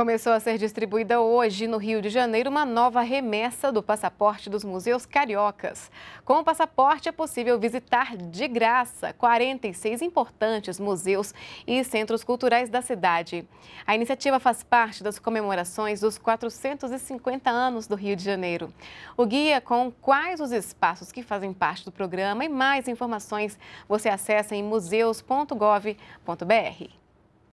Começou a ser distribuída hoje no Rio de Janeiro uma nova remessa do passaporte dos museus cariocas. Com o passaporte é possível visitar de graça 46 importantes museus e centros culturais da cidade. A iniciativa faz parte das comemorações dos 450 anos do Rio de Janeiro. O guia com quais os espaços que fazem parte do programa e mais informações você acessa em museus.gov.br.